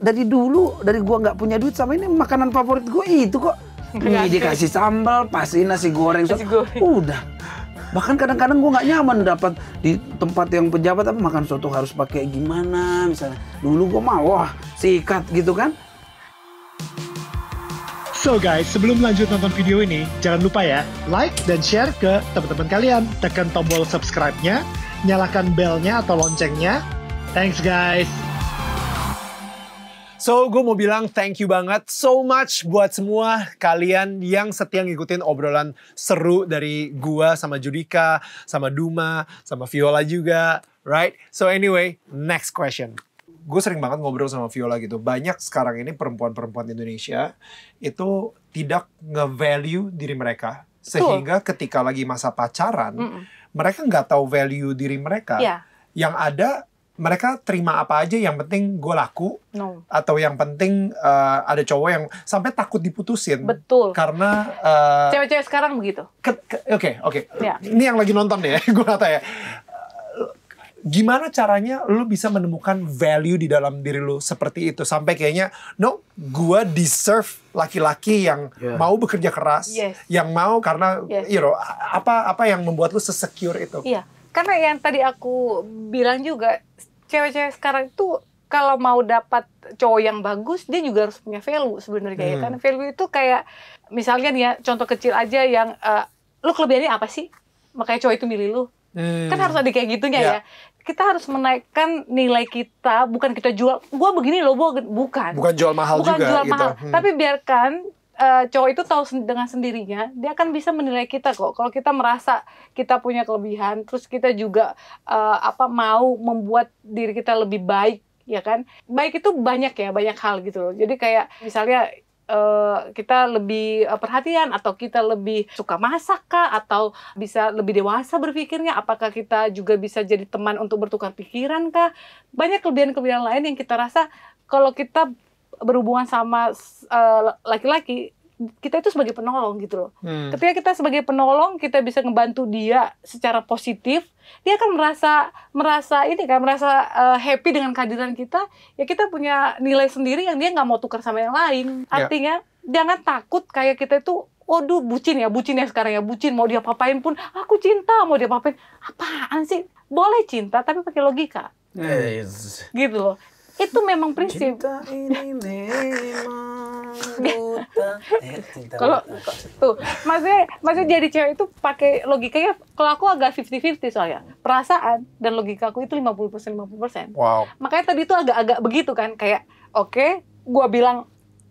dari dulu dari gua nggak punya duit sama ini makanan favorit gua itu kok Ini dikasih sambal pasti nasi goreng, nasi goreng. udah bahkan kadang-kadang gue nggak nyaman dapat di tempat yang pejabat apa makan soto harus pakai gimana misalnya dulu gue mau wah sikat gitu kan So guys, sebelum lanjut nonton video ini, jangan lupa ya, like dan share ke teman-teman kalian. Tekan tombol subscribe-nya, nyalakan belnya atau loncengnya. Thanks guys! So gue mau bilang thank you banget so much buat semua kalian yang setia ngikutin obrolan seru dari gue sama Judika, sama Duma, sama Viola juga. Right? So anyway, next question gue sering banget ngobrol sama Viola gitu. Banyak sekarang ini perempuan-perempuan Indonesia itu tidak nge-value diri mereka. Sehingga Betul. ketika lagi masa pacaran, mm -mm. mereka nggak tahu value diri mereka. Yeah. Yang ada mereka terima apa aja yang penting gue laku no. atau yang penting uh, ada cowok yang sampai takut diputusin betul karena cewek eh, cewek-cewek sekarang begitu oke oke okay, ya. okay. yeah. ini yang lagi nonton deh gue kata ya gimana caranya lu bisa menemukan value di dalam diri lu seperti itu sampai kayaknya no gue deserve laki-laki yang yeah. mau bekerja keras yes. yang mau karena yes. you know apa apa yang membuat lu sesecure itu iya yeah. karena yang tadi aku bilang juga cewek-cewek sekarang itu kalau mau dapat cowok yang bagus dia juga harus punya value sebenarnya ya hmm. kan value itu kayak misalnya nih ya contoh kecil aja yang uh, lu kelebihannya apa sih makanya cowok itu milih lu kan hmm. kan harus ada kayak gitunya yeah. ya kita harus menaikkan nilai kita bukan kita jual gua begini loh gua bukan bukan jual mahal bukan juga jual gitu. mahal hmm. tapi biarkan uh, cowok itu tahu dengan sendirinya, dia akan bisa menilai kita kok. Kalau kita merasa kita punya kelebihan, terus kita juga uh, apa mau membuat diri kita lebih baik, ya kan? Baik itu banyak ya, banyak hal gitu loh. Jadi kayak misalnya Uh, kita lebih perhatian atau kita lebih suka masak kah atau bisa lebih dewasa berpikirnya apakah kita juga bisa jadi teman untuk bertukar pikiran kah banyak kelebihan-kelebihan lain yang kita rasa kalau kita berhubungan sama eh, laki-laki, uh, kita itu sebagai penolong gitu loh. Hmm. Ketika kita sebagai penolong, kita bisa ngebantu dia secara positif, dia akan merasa merasa ini kan merasa uh, happy dengan kehadiran kita. Ya kita punya nilai sendiri yang dia nggak mau tukar sama yang lain. Ya. Artinya jangan takut kayak kita itu waduh bucin ya, bucin ya sekarang ya, bucin mau dia papain pun aku cinta, mau dia papain apaan sih? Boleh cinta tapi pakai logika. Yes. Gitu loh itu memang prinsip eh, kalau tuh maksudnya maksudnya jadi cewek itu pakai logikanya kalau aku agak fifty fifty soalnya perasaan dan logika aku itu 50% 50% wow. makanya tadi itu agak-agak begitu kan kayak oke okay, gua bilang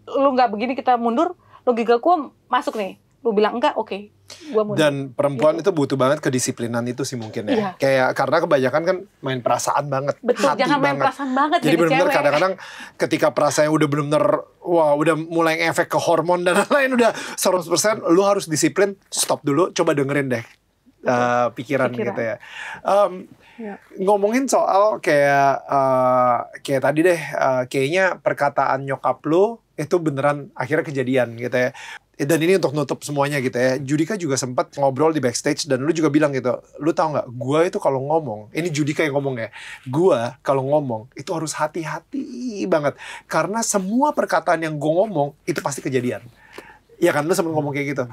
lu nggak begini kita mundur logika gua masuk nih lu bilang enggak oke okay. Gua mundur. Dan perempuan gitu. itu butuh banget kedisiplinan itu sih mungkin ya. Iya. Kayak karena kebanyakan kan main perasaan banget, Betul, hati jangan banget. main perasaan banget jadi, jadi benar-benar kadang-kadang ketika yang udah benar-benar wah udah mulai efek ke hormon dan lain-lain udah 100% lu harus disiplin, stop dulu, coba dengerin deh. Uh, pikiran, pikiran gitu ya. Um, ya. Ngomongin soal kayak uh, kayak tadi deh, uh, kayaknya perkataan nyokap lo itu beneran akhirnya kejadian gitu ya. Eh, dan ini untuk nutup semuanya gitu ya. Judika juga sempat ngobrol di backstage dan lu juga bilang gitu, lu tahu nggak? Gua itu kalau ngomong, ini Judika yang ngomong ya. Gua kalau ngomong itu harus hati-hati banget karena semua perkataan yang gua ngomong itu pasti kejadian. Ya kan lu sempat ngomong kayak gitu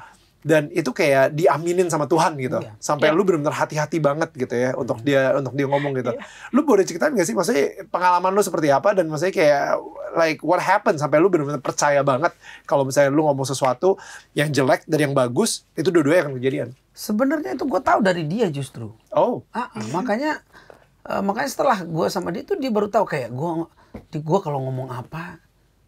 dan itu kayak diaminin sama Tuhan gitu iya. sampai iya. lu benar-benar hati-hati banget gitu ya untuk iya. dia untuk dia ngomong gitu iya. lu boleh ceritain gak sih maksudnya pengalaman lu seperti apa dan maksudnya kayak like what happened sampai lu benar-benar percaya banget kalau misalnya lu ngomong sesuatu yang jelek dari yang bagus itu dua-duanya akan kejadian sebenarnya itu gue tahu dari dia justru oh ah, ah makanya uh, makanya setelah gue sama dia tuh dia baru tahu kayak gue di gue kalau ngomong apa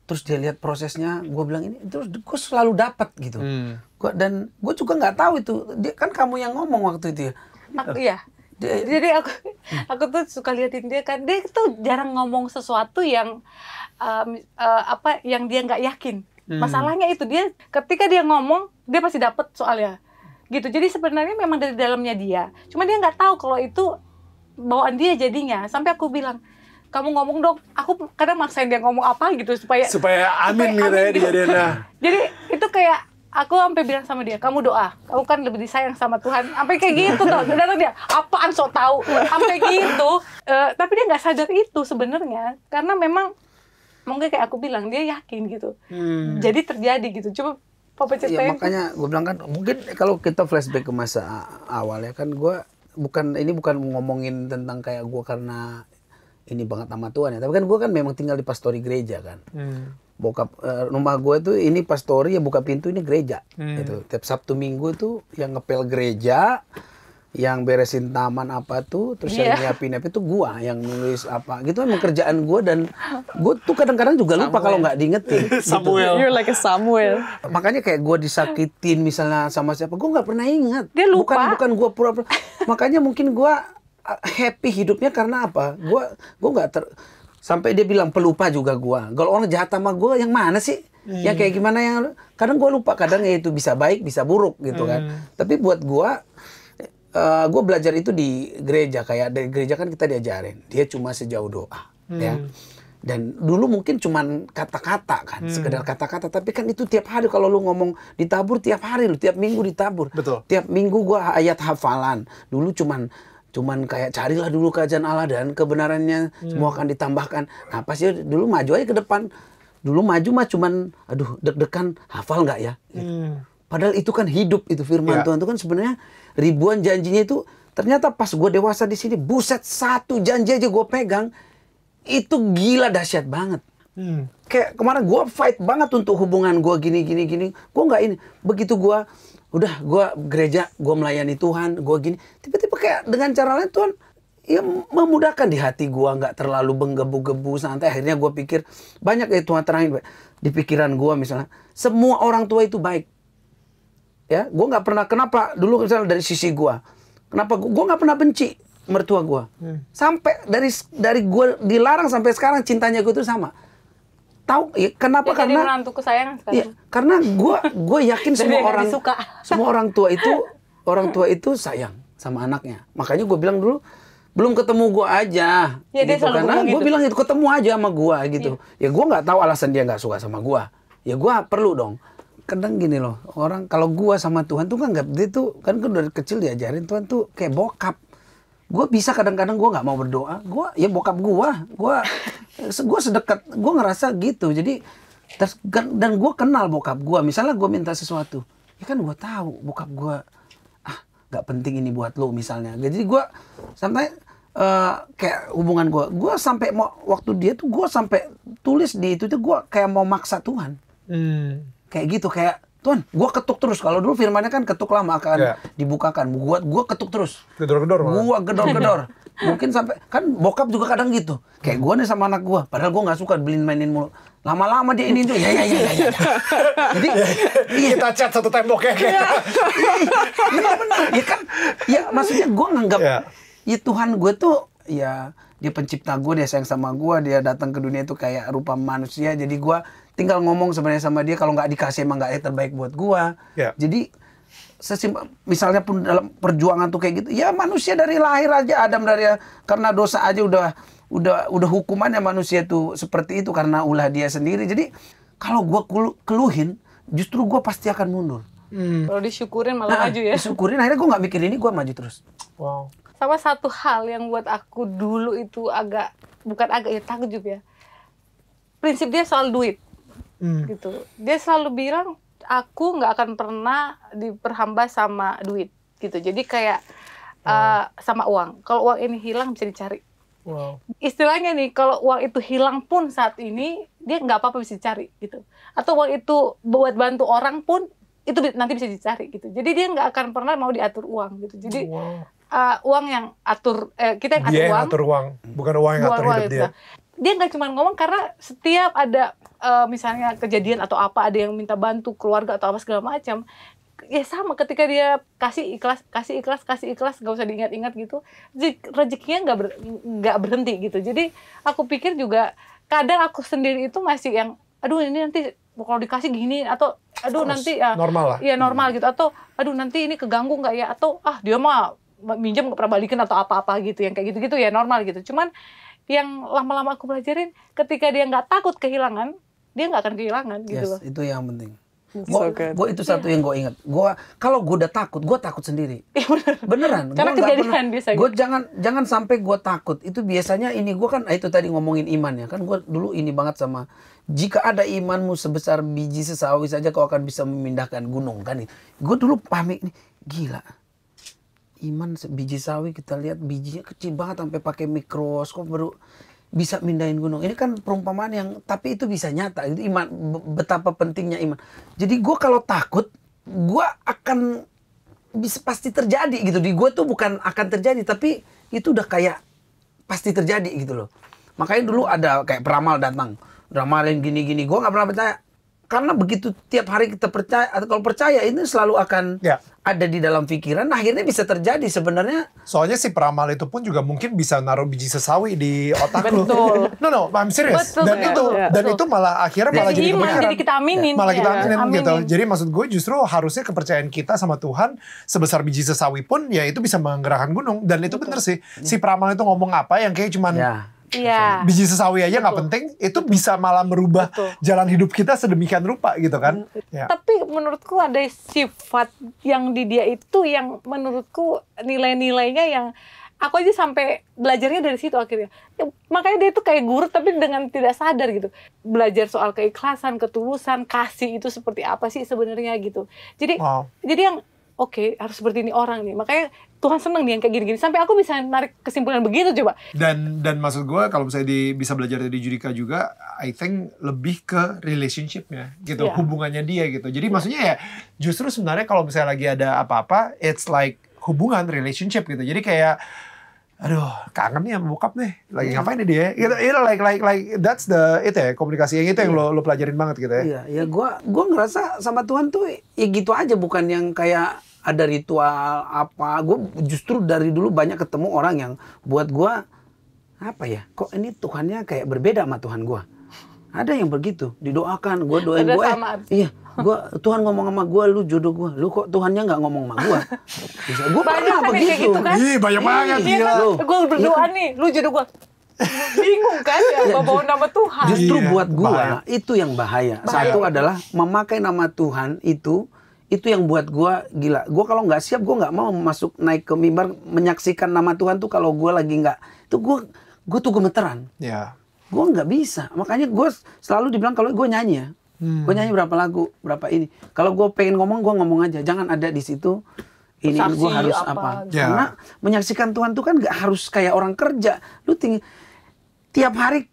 terus dia lihat prosesnya gue bilang ini terus gue selalu dapat gitu hmm. gua, dan gue juga nggak tahu itu dia kan kamu yang ngomong waktu itu ya aku, iya dia, jadi aku aku tuh suka liatin dia kan dia tuh jarang ngomong sesuatu yang um, uh, apa yang dia nggak yakin hmm. masalahnya itu dia ketika dia ngomong dia pasti dapat soalnya gitu jadi sebenarnya memang dari dalamnya dia cuma dia nggak tahu kalau itu bawaan dia jadinya sampai aku bilang kamu ngomong dong. Aku kadang maksain dia ngomong apa gitu supaya supaya amin nih gitu ya gitu. dia Jadi, nah. jadi itu kayak aku sampai bilang sama dia, kamu doa, kamu kan lebih disayang sama Tuhan. Sampai kayak gitu tuh. Ternyata dia, apaan sok tahu? Sampai gitu. Uh, tapi dia nggak sadar itu sebenarnya, karena memang mungkin kayak aku bilang dia yakin gitu. Hmm. Jadi terjadi gitu. Coba Papa iya, ceritain. Ya, makanya gue bilang kan mungkin kalau kita flashback ke masa awal ya kan gue bukan ini bukan ngomongin tentang kayak gue karena ini banget sama Tuhan ya. Tapi kan gue kan memang tinggal di pastori gereja kan. Hmm. Bokap uh, rumah gue tuh ini pastori ya buka pintu ini gereja. Hmm. Itu Tiap Sabtu Minggu tuh yang ngepel gereja, yang beresin taman apa tuh, terus yeah. yang iya. nyiapin apa itu gue yang nulis apa. Gitu emang kerjaan gue dan gue tuh kadang-kadang juga lupa kalau nggak diingetin. Gitu. Samuel. Gitu. You're like a Samuel. Makanya kayak gue disakitin misalnya sama siapa, gue nggak pernah ingat. Dia lupa. Bukan bukan gue pura-pura. Makanya mungkin gue happy hidupnya karena apa? Gua gua nggak ter sampai dia bilang pelupa juga gua. Kalau orang jahat sama gua yang mana sih? Hmm. Yang kayak gimana yang kadang gua lupa, kadang ya itu bisa baik, bisa buruk gitu kan. hmm. kan. Tapi buat gua uh, eh, gue belajar itu di gereja kayak dari gereja kan kita diajarin dia cuma sejauh doa hmm. ya dan dulu mungkin cuman kata-kata kan hmm. sekedar kata-kata tapi kan itu tiap hari kalau lu ngomong ditabur tiap hari lu tiap minggu ditabur Betul. tiap minggu gua ayat hafalan dulu cuman cuman kayak carilah dulu kajian Allah dan kebenarannya hmm. semua akan ditambahkan nah sih dulu maju aja ke depan dulu maju mah cuman aduh deg-degan hafal nggak ya hmm. padahal itu kan hidup itu firman ya. Tuhan itu kan sebenarnya ribuan janjinya itu ternyata pas gue dewasa di sini buset satu janji aja gue pegang itu gila dahsyat banget hmm. kayak kemarin gue fight banget untuk hubungan gue gini gini gini gue nggak ini begitu gue udah gue gereja gue melayani Tuhan gue gini tiba-tiba kayak dengan cara lain Tuhan ya memudahkan di hati gue nggak terlalu menggebu-gebu santai akhirnya gue pikir banyak ya Tuhan terangin di pikiran gue misalnya semua orang tua itu baik ya gue nggak pernah kenapa dulu misalnya dari sisi gue kenapa gue nggak pernah benci mertua gue hmm. sampai dari dari gue dilarang sampai sekarang cintanya gue itu sama tahu ya, kenapa ya, karena sayang Ya, karena gue gue yakin semua orang suka. semua orang tua itu orang tua itu sayang sama anaknya. Makanya gue bilang dulu belum ketemu gue aja ya, gitu karena gue gitu. bilang itu ya, ketemu aja sama gue gitu iya. ya, ya gue nggak tahu alasan dia nggak suka sama gue ya gue perlu dong kadang gini loh orang kalau gue sama Tuhan tuh kan nggak dia tuh kan gue dari kecil diajarin Tuhan tuh kayak bokap gue bisa kadang-kadang gue nggak mau berdoa gue ya bokap gue gue gue sedekat gue ngerasa gitu jadi kan, dan gue kenal bokap gue misalnya gue minta sesuatu ya kan gue tahu bokap gue ah nggak penting ini buat lo misalnya jadi gue sampai uh, kayak hubungan gue gue sampai mau waktu dia tuh gue sampai tulis di itu tuh gue kayak mau maksa Tuhan hmm. kayak gitu kayak Tuhan, gua ketuk terus. Kalau dulu firmannya kan ketuk lama akan yeah. dibukakan. Gua gua ketuk terus. Gedor-gedor. Gua gedor-gedor. Mungkin sampai kan bokap juga kadang gitu. Kayak gua nih sama anak gua, padahal gua nggak suka beliin mainin mulu. Lama-lama dia ini tuh, ya ya ya ya. ya. Jadi iya. kita cat satu tembok ya Iya Iya benar. Ya kan ya maksudnya gua nganggap yeah. ya Tuhan gue tuh ya dia pencipta gue, dia sayang sama gue, dia datang ke dunia itu kayak rupa manusia. Jadi gue tinggal ngomong sebenarnya sama dia kalau nggak dikasih emang nggak yang terbaik buat gua. Yeah. Jadi sesimpel misalnya pun dalam perjuangan tuh kayak gitu ya manusia dari lahir aja Adam dari karena dosa aja udah udah udah hukumannya manusia tuh seperti itu karena ulah dia sendiri jadi kalau gua keluhin justru gua pasti akan mundur hmm. kalau disyukurin malah nah, maju ya disyukurin akhirnya gua nggak mikir ini gua maju terus wow sama satu hal yang buat aku dulu itu agak bukan agak ya takjub ya prinsip dia soal duit hmm. gitu dia selalu bilang aku nggak akan pernah diperhamba sama duit gitu jadi kayak wow. uh, sama uang kalau uang ini hilang bisa dicari wow. istilahnya nih kalau uang itu hilang pun saat ini dia nggak apa-apa bisa dicari gitu atau uang itu buat bantu orang pun itu nanti bisa dicari gitu jadi dia nggak akan pernah mau diatur uang gitu jadi wow. uh, uang yang atur eh, kita yang atur yang uang atur uang bukan uang yang uang atur hidup dia itu dia nggak cuma ngomong karena setiap ada uh, misalnya kejadian atau apa ada yang minta bantu keluarga atau apa segala macam ya sama ketika dia kasih ikhlas kasih ikhlas kasih ikhlas gak usah diingat-ingat gitu rezekinya nggak ber, nggak berhenti gitu jadi aku pikir juga kadang aku sendiri itu masih yang aduh ini nanti kalau dikasih gini atau aduh Terus, nanti ya normal lah ya normal hmm. gitu atau aduh nanti ini keganggu nggak ya atau ah dia mah minjem nggak pernah balikin atau apa-apa gitu yang kayak gitu-gitu ya normal gitu cuman yang lama-lama aku pelajarin ketika dia nggak takut kehilangan dia nggak akan kehilangan gitu yes, loh itu yang penting Gue so itu satu yeah. yang gue ingat. Gue kalau gue udah takut, gue takut sendiri. Iya, Beneran. Karena gua kejadian pernah, gitu. Gue jangan jangan sampai gue takut. Itu biasanya ini gue kan itu tadi ngomongin iman ya kan gue dulu ini banget sama jika ada imanmu sebesar biji sesawi saja kau akan bisa memindahkan gunung kan. Gue dulu pamit nih gila iman biji sawi kita lihat bijinya kecil banget sampai pakai mikroskop baru bisa mindahin gunung. Ini kan perumpamaan yang tapi itu bisa nyata. Itu iman betapa pentingnya iman. Jadi gue kalau takut, gue akan bisa pasti terjadi gitu. Di gue tuh bukan akan terjadi, tapi itu udah kayak pasti terjadi gitu loh. Makanya dulu ada kayak peramal datang, ramalin gini-gini. Gue nggak pernah percaya karena begitu tiap hari kita percaya atau kalau percaya ini selalu akan ya. ada di dalam pikiran nah, akhirnya bisa terjadi sebenarnya soalnya si peramal itu pun juga mungkin bisa naruh biji sesawi di otak lu no no I'm serious betul, dan betul, itu betul. dan itu malah akhirnya jadi malah jadi, iman, jadi kita aminin malah kita aminin, ya, aminin gitu jadi maksud gue justru harusnya kepercayaan kita sama Tuhan sebesar biji sesawi pun ya itu bisa menggerakkan gunung dan itu betul. bener sih si peramal itu ngomong apa yang kayak cuman ya Iya. Biji sesawi aja nggak penting, itu Betul. bisa malah merubah Betul. jalan hidup kita sedemikian rupa gitu kan. Ya. Tapi menurutku ada sifat yang di dia itu yang menurutku nilai-nilainya yang aku aja sampai belajarnya dari situ akhirnya. Ya, makanya dia itu kayak guru tapi dengan tidak sadar gitu. Belajar soal keikhlasan, ketulusan, kasih itu seperti apa sih sebenarnya gitu. Jadi wow. jadi yang oke okay, harus seperti ini orang nih makanya Tuhan seneng nih yang kayak gini-gini sampai aku bisa narik kesimpulan begitu coba dan dan maksud gue kalau misalnya di, bisa belajar dari Judika juga I think lebih ke relationshipnya gitu yeah. hubungannya dia gitu jadi yeah. maksudnya ya justru sebenarnya kalau misalnya lagi ada apa-apa it's like hubungan relationship gitu jadi kayak aduh kangen nih sama bokap nih lagi yeah. ngapain nih dia gitu you know, like like like that's the itu ya komunikasi yang itu yeah. yang iya. lo lo pelajarin banget gitu ya iya yeah, ya yeah, gue gue ngerasa sama Tuhan tuh ya gitu aja bukan yang kayak ada ritual apa gue justru dari dulu banyak ketemu orang yang buat gue apa ya kok ini Tuhannya kayak berbeda sama Tuhan gue ada yang begitu didoakan gue doain gue eh, iya gue Tuhan ngomong sama gue lu jodoh gue lu kok Tuhannya nggak ngomong sama gue bisa gue pernah kan begitu gitu kan? Ih, banyak iya, banget Iya, kan? gue iya berdoa kan? nih lu jodoh gue bingung kan ya bawa nama Tuhan justru iya, buat gue itu yang bahaya. bahaya satu adalah memakai nama Tuhan itu itu yang buat gue gila. Gue kalau nggak siap, gue nggak mau masuk naik ke mimbar menyaksikan nama Tuhan tuh kalau gue lagi nggak. Itu gue gue tuh gemeteran. Ya. Gue nggak bisa. Makanya gue selalu dibilang kalau gue nyanyi ya. Hmm. Gue nyanyi berapa lagu, berapa ini. Kalau gue pengen ngomong, gue ngomong aja. Jangan ada di situ ini gue harus apa. apa. Gitu. Ya. Karena menyaksikan Tuhan tuh kan nggak harus kayak orang kerja. Lu tinggi. tiap hari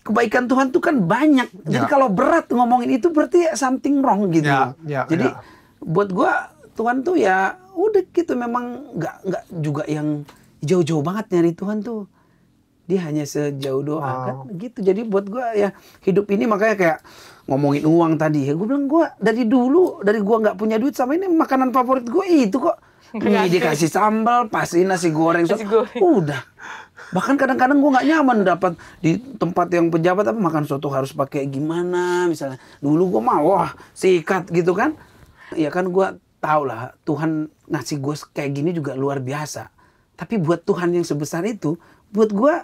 kebaikan Tuhan tuh kan banyak. Jadi ya. kalau berat ngomongin itu berarti something wrong gitu. Ya, ya, Jadi ya buat gue Tuhan tuh ya udah gitu memang nggak nggak juga yang jauh-jauh banget nyari Tuhan tuh dia hanya sejauh doa wow. kan gitu jadi buat gue ya hidup ini makanya kayak ngomongin uang tadi ya gue bilang gue dari dulu dari gue nggak punya duit sama ini makanan favorit gue itu kok ini dikasih sambal pasti nasi goreng, nasi goreng. udah bahkan kadang-kadang gue nggak nyaman dapat di tempat yang pejabat apa makan soto harus pakai gimana misalnya dulu gue mah wah sikat gitu kan ya kan gue tau lah Tuhan ngasih gue kayak gini juga luar biasa tapi buat Tuhan yang sebesar itu buat gue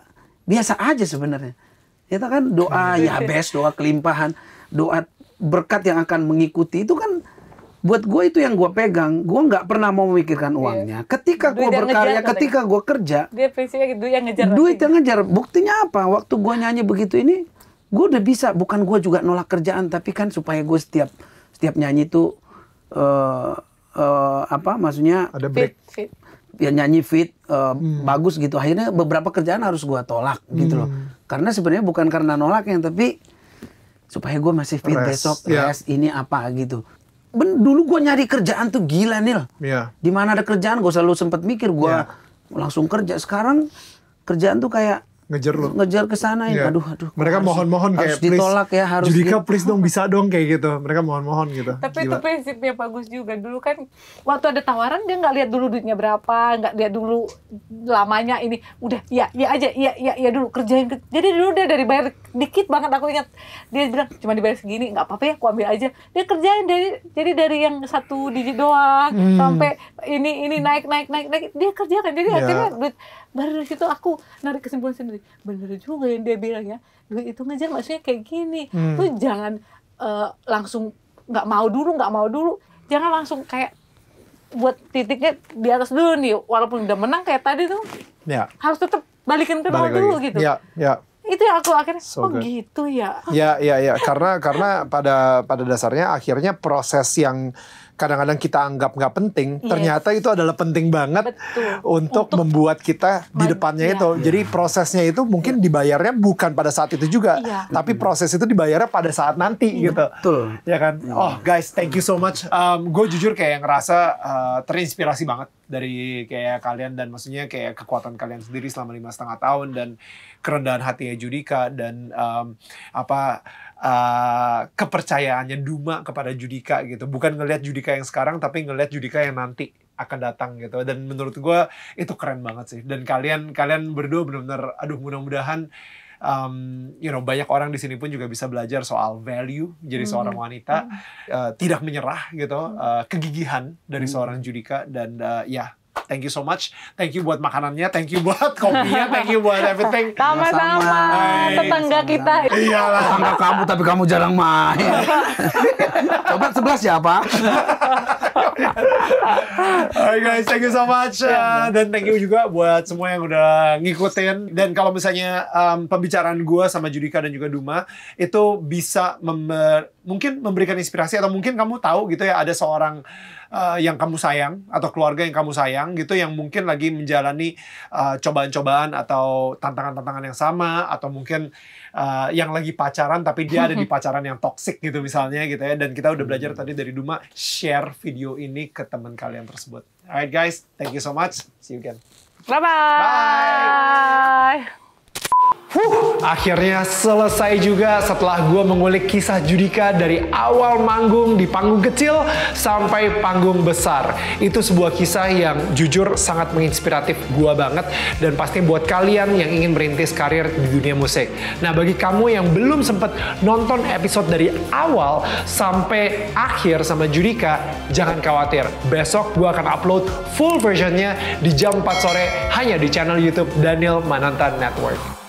biasa aja sebenarnya ya kan doa iya. ya best doa kelimpahan doa berkat yang akan mengikuti itu kan buat gue itu yang gue pegang gue nggak pernah mau memikirkan iya. uangnya yeah. ketika gue berkarya ketika gue kerja dia prinsipnya gitu, duit yang ngejar duit yang ngejar buktinya apa waktu gue nyanyi begitu ini gue udah bisa bukan gue juga nolak kerjaan tapi kan supaya gue setiap setiap nyanyi itu uh, uh, apa maksudnya ada break fit, fit. ya nyanyi fit uh, hmm. bagus gitu akhirnya beberapa kerjaan harus gue tolak hmm. gitu loh hmm. karena sebenarnya bukan karena nolak yang tapi supaya gue masih fit rest. besok yeah. rest ini apa gitu ben, dulu gue nyari kerjaan tuh gila nil yeah. di mana ada kerjaan gue selalu sempat mikir gue yeah. langsung kerja sekarang kerjaan tuh kayak ngejar lo ngejar ke sana ya yeah. aduh aduh mereka mohon-mohon kayak harus ditolak please, ya harus Judika please dong bisa dong kayak gitu mereka mohon-mohon gitu tapi itu prinsipnya bagus juga dulu kan waktu ada tawaran dia nggak lihat dulu duitnya berapa nggak lihat dulu lamanya ini udah ya ya aja ya ya ya dulu kerjain jadi dulu dia dari bayar dikit banget aku ingat dia bilang cuma dibayar segini nggak apa-apa ya aku ambil aja dia kerjain dari jadi dari yang satu digit doang hmm. sampai ini ini naik naik naik naik dia kerjakan jadi yeah. akhirnya duit baru dari situ aku narik kesimpulan sendiri bener juga yang dia bilang ya duit itu ngejar maksudnya kayak gini hmm. lu jangan uh, langsung nggak mau dulu nggak mau dulu jangan langsung kayak buat titiknya di atas dulu nih walaupun udah menang kayak tadi tuh ya. harus tetap balikin ke Balik dulu gitu ya, ya itu yang aku akhirnya so oh good. gitu ya ya ya ya karena karena pada pada dasarnya akhirnya proses yang kadang-kadang kita anggap nggak penting, yes. ternyata itu adalah penting banget untuk, untuk membuat kita di depannya iya. itu. Jadi prosesnya itu mungkin iya. dibayarnya bukan pada saat itu juga, iya. tapi proses itu dibayarnya pada saat nanti gitu. Betul. Ya kan? Oh, guys, thank you so much. Um, gue jujur kayak ngerasa uh, terinspirasi banget dari kayak kalian dan maksudnya kayak kekuatan kalian sendiri selama lima setengah tahun dan kerendahan hatinya Judika dan um, apa Uh, kepercayaannya Duma kepada Judika gitu bukan ngelihat Judika yang sekarang tapi ngelihat Judika yang nanti akan datang gitu dan menurut gue itu keren banget sih dan kalian kalian berdua benar-benar aduh mudah-mudahan um, you know banyak orang di sini pun juga bisa belajar soal value jadi hmm. seorang wanita hmm. uh, tidak menyerah gitu hmm. uh, kegigihan dari seorang Judika dan uh, ya yeah, Thank you so much. Thank you buat makanannya, thank you buat kopinya, thank you buat everything. Sama-sama. Tetangga kita. Iyalah, tetangga kamu tapi kamu jarang main. Coba sebelas ya, Pak. Hai guys, thank you so much ya, uh, dan thank you juga buat semua yang udah ngikutin dan kalau misalnya um, pembicaraan gue sama Judika dan juga Duma itu bisa member, mungkin memberikan inspirasi atau mungkin kamu tahu gitu ya ada seorang uh, yang kamu sayang atau keluarga yang kamu sayang gitu yang mungkin lagi menjalani cobaan uh, cobaan-cobaan atau tantangan-tantangan yang sama atau mungkin Eh, yang lagi pacaran tapi dia ada di pacaran yang toxic gitu misalnya gitu ya. Dan kita udah belajar hmm. tadi dari Duma share video ini ke teman kalian tersebut. Alright guys, thank you so much. See you again. Bye-bye. Bye. Akhirnya selesai juga setelah gue mengulik kisah Judika dari awal manggung di panggung kecil sampai panggung besar. Itu sebuah kisah yang jujur sangat menginspiratif gue banget dan pasti buat kalian yang ingin merintis karir di dunia musik. Nah bagi kamu yang belum sempat nonton episode dari awal sampai akhir sama Judika, jangan khawatir. Besok gue akan upload full versionnya di jam 4 sore hanya di channel YouTube Daniel Mananta Network.